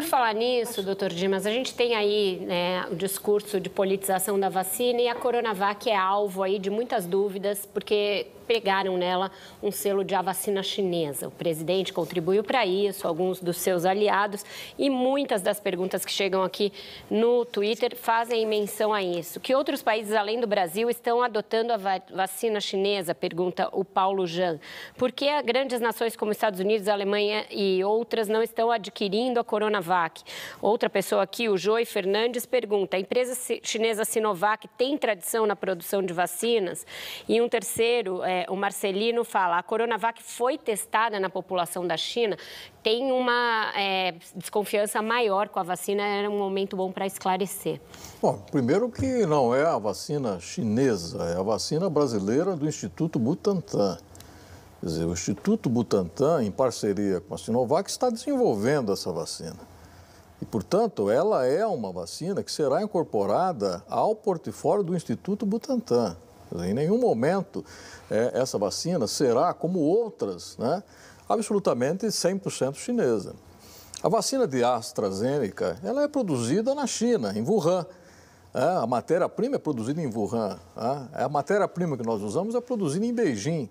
Por falar nisso, doutor Dimas, a gente tem aí né, o discurso de politização da vacina e a Coronavac é alvo aí de muitas dúvidas, porque pegaram nela um selo de a vacina chinesa. O presidente contribuiu para isso, alguns dos seus aliados, e muitas das perguntas que chegam aqui no Twitter fazem menção a isso. Que outros países além do Brasil estão adotando a vacina chinesa? Pergunta o Paulo Jean. Por que grandes nações como Estados Unidos, Alemanha e outras não estão adquirindo a Coronavac? Outra pessoa aqui, o Joey Fernandes, pergunta: a empresa chinesa Sinovac tem tradição na produção de vacinas? E um terceiro, é, o Marcelino fala, a Coronavac foi testada na população da China, tem uma é, desconfiança maior com a vacina, era um momento bom para esclarecer. Bom, primeiro que não é a vacina chinesa, é a vacina brasileira do Instituto Butantan. Quer dizer, o Instituto Butantan, em parceria com a Sinovac, está desenvolvendo essa vacina. E, portanto, ela é uma vacina que será incorporada ao portfólio do Instituto Butantan. Em nenhum momento é, essa vacina será, como outras, né, absolutamente 100% chinesa. A vacina de AstraZeneca ela é produzida na China, em Wuhan. É, a matéria-prima é produzida em Wuhan. É, a matéria-prima que nós usamos é produzida em Beijing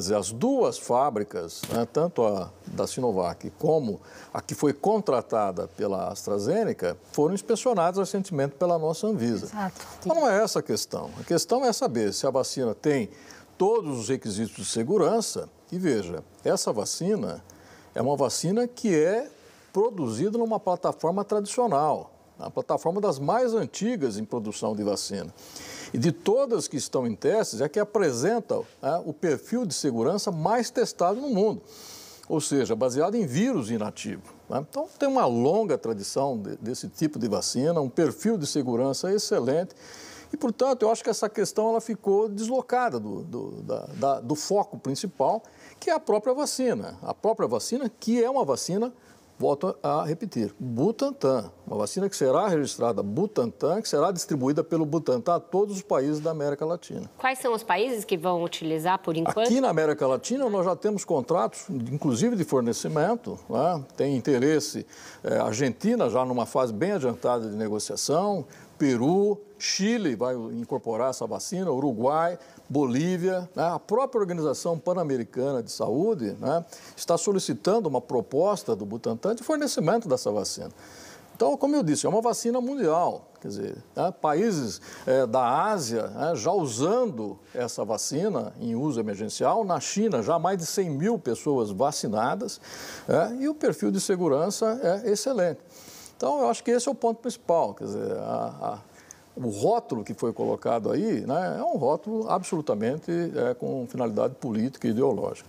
dizer, as duas fábricas, né, tanto a da Sinovac como a que foi contratada pela AstraZeneca, foram inspecionadas recentemente pela nossa Anvisa. Exato. Então não é essa a questão. A questão é saber se a vacina tem todos os requisitos de segurança. E veja, essa vacina é uma vacina que é produzida numa plataforma tradicional a plataforma das mais antigas em produção de vacina. E de todas que estão em testes, é que apresenta né, o perfil de segurança mais testado no mundo, ou seja, baseado em vírus inativo. Né? Então, tem uma longa tradição de, desse tipo de vacina, um perfil de segurança excelente. E, portanto, eu acho que essa questão ela ficou deslocada do, do, da, da, do foco principal, que é a própria vacina. A própria vacina, que é uma vacina, volto a repetir, Butantan, uma vacina que será registrada Butantan, que será distribuída pelo Butantan a todos os países da América Latina. Quais são os países que vão utilizar por enquanto? Aqui na América Latina nós já temos contratos, inclusive de fornecimento, né? tem interesse. É, Argentina já numa fase bem adiantada de negociação, Peru, Chile vai incorporar essa vacina, Uruguai, Bolívia, né? a própria Organização Pan-Americana de Saúde né? está solicitando uma proposta do Butantan de fornecimento dessa vacina. Então, como eu disse, é uma vacina mundial. Quer dizer, né, países é, da Ásia né, já usando essa vacina em uso emergencial, na China já mais de 100 mil pessoas vacinadas é, e o perfil de segurança é excelente. Então, eu acho que esse é o ponto principal. Quer dizer, a, a o rótulo que foi colocado aí né, é um rótulo absolutamente é, com finalidade política e ideológica.